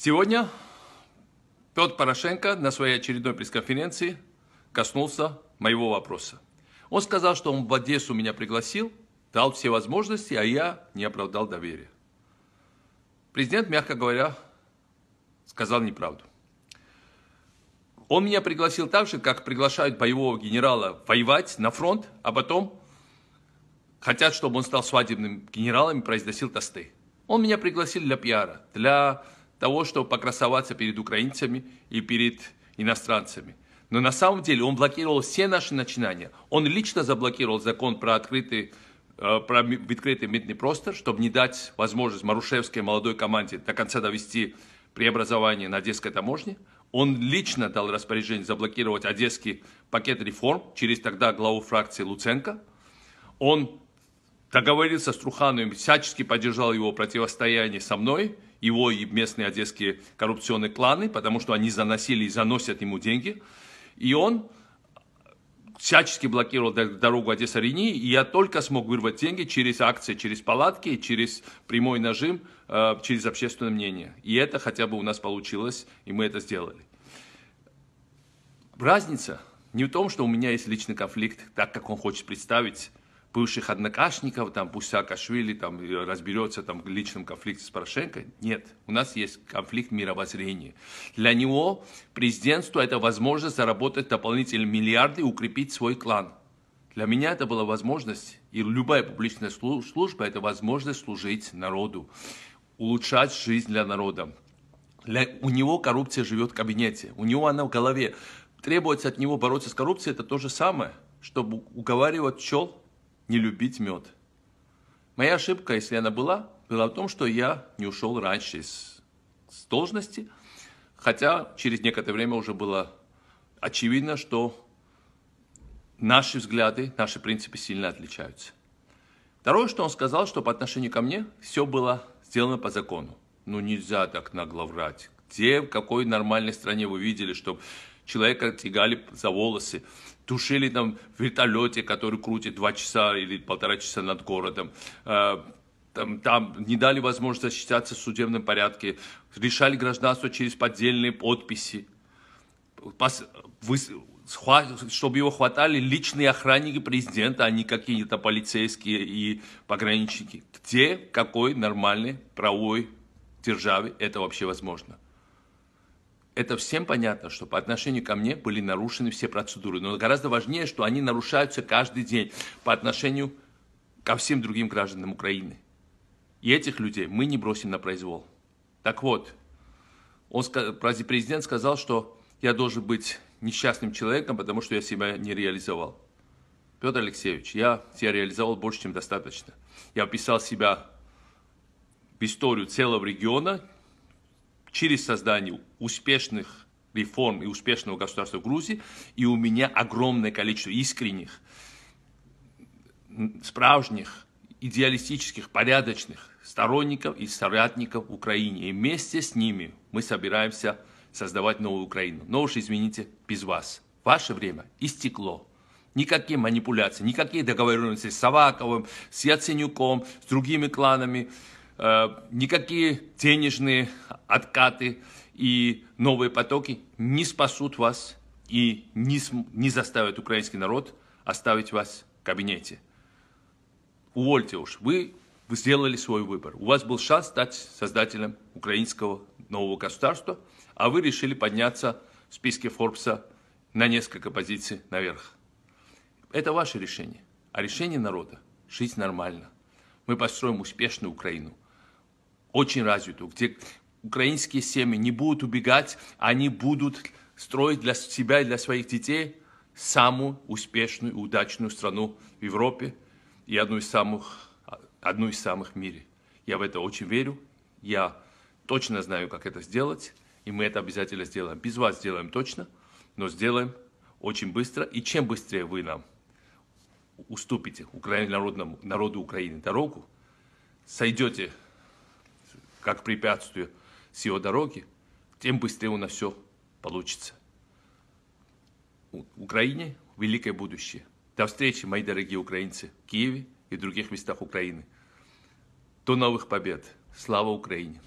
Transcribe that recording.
Сегодня Петр Порошенко на своей очередной пресс-конференции коснулся моего вопроса. Он сказал, что он в Одессу меня пригласил, дал все возможности, а я не оправдал доверия. Президент, мягко говоря, сказал неправду. Он меня пригласил так же, как приглашают боевого генерала воевать на фронт, а потом хотят, чтобы он стал свадебным генералом и произносил тосты. Он меня пригласил для пиара, для того, чтобы покрасоваться перед украинцами и перед иностранцами. Но на самом деле он блокировал все наши начинания. Он лично заблокировал закон про открытый э, про открытый митный простор, чтобы не дать возможность Марушевской молодой команде до конца довести преобразование на Одесской таможне. Он лично дал распоряжение заблокировать одесский пакет реформ через тогда главу фракции Луценко. Он договорился с Трухановым, всячески поддержал его противостояние со мной – его и местные одесские коррупционные кланы, потому что они заносили и заносят ему деньги. И он всячески блокировал дорогу одесса рени и я только смог вырвать деньги через акции, через палатки, через прямой нажим, э, через общественное мнение. И это хотя бы у нас получилось, и мы это сделали. Разница не в том, что у меня есть личный конфликт, так как он хочет представить, бывших однокашников, там, пусть Саакашвили там, разберется там, в личном конфликте с Порошенко. Нет, у нас есть конфликт мировоззрения. Для него президентство – это возможность заработать дополнительные миллиарды и укрепить свой клан. Для меня это была возможность, и любая публичная служба – это возможность служить народу, улучшать жизнь для народа. Для, у него коррупция живет в кабинете, у него она в голове. Требуется от него бороться с коррупцией – это то же самое, чтобы уговаривать пчел не любить мед. Моя ошибка, если она была, была в том, что я не ушел раньше с, с должности, хотя через некоторое время уже было очевидно, что наши взгляды, наши принципы сильно отличаются. Второе, что он сказал, что по отношению ко мне все было сделано по закону. Ну нельзя так нагло врать. Где, в какой нормальной стране вы видели, чтобы человека тягали за волосы, тушили там в вертолете, который крутит два часа или полтора часа над городом, э, там, там не дали возможность защищаться в судебном порядке, решали гражданство через поддельные подписи, чтобы его хватали личные охранники президента, а не какие-то полицейские и пограничники. Где, какой нормальной правовой державе это вообще возможно? это всем понятно, что по отношению ко мне были нарушены все процедуры. Но гораздо важнее, что они нарушаются каждый день по отношению ко всем другим гражданам Украины. И этих людей мы не бросим на произвол. Так вот, он, президент сказал, что я должен быть несчастным человеком, потому что я себя не реализовал. Петр Алексеевич, я себя реализовал больше, чем достаточно. Я описал себя в историю целого региона, через создание успешных реформ и успешного государства Грузии, и у меня огромное количество искренних, справжних, идеалистических, порядочных сторонников и соратников Украины. И вместе с ними мы собираемся создавать новую Украину. Но уж извините, без вас. Ваше время истекло. Никакие манипуляции, никакие договоренности с Саваковым, с Яценюком, с другими кланами – Э, никакие денежные откаты и новые потоки не спасут вас и не, не заставят украинский народ оставить вас в кабинете. Увольте уж, вы, вы сделали свой выбор. У вас был шанс стать создателем украинского нового государства, а вы решили подняться в списке Форбса на несколько позиций наверх. Это ваше решение. А решение народа – жить нормально. Мы построим успешную Украину – очень развитую, где украинские семьи не будут убегать, они будут строить для себя и для своих детей самую успешную и удачную страну в Европе и одну из самых, одну из самых в мире. Я в это очень верю, я точно знаю, как это сделать, и мы это обязательно сделаем. Без вас сделаем точно, но сделаем очень быстро, и чем быстрее вы нам уступите украинскому народному, народу Украины дорогу, сойдете как препятствию с его дороги, тем быстрее у нас все получится. Украине великое будущее. До встречи, мои дорогие украинцы, в Киеве и других местах Украины. До новых побед. Слава Украине!